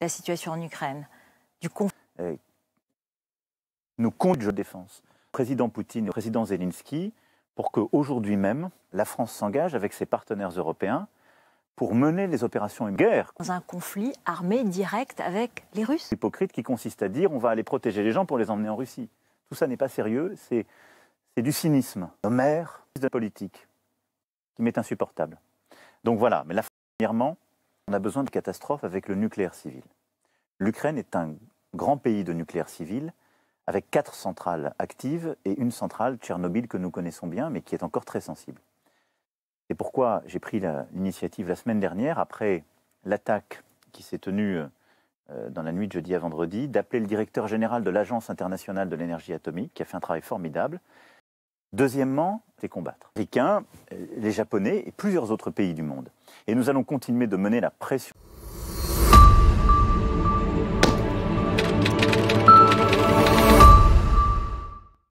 la situation en Ukraine, du conflit. Euh, nous conduisons de défense, président Poutine président Zelensky, pour qu'aujourd'hui même, la France s'engage avec ses partenaires européens pour mener les opérations une guerre. Dans un conflit armé direct avec les Russes. Hypocrite qui consiste à dire on va aller protéger les gens pour les emmener en Russie. Tout ça n'est pas sérieux, c'est du cynisme. Homère de politique qui m'est insupportable. Donc voilà, mais la premièrement, on a besoin de catastrophes avec le nucléaire civil. L'Ukraine est un grand pays de nucléaire civil, avec quatre centrales actives et une centrale, Tchernobyl, que nous connaissons bien, mais qui est encore très sensible. C'est pourquoi j'ai pris l'initiative la, semaine dernière, après l'attaque qui s'est tenue euh, dans la nuit de jeudi à vendredi, d'appeler le directeur général de l'Agence internationale de l'énergie atomique, qui a fait un travail formidable. Deuxièmement, les combattre les Japonais et plusieurs autres pays du monde. Et nous allons continuer de mener la pression.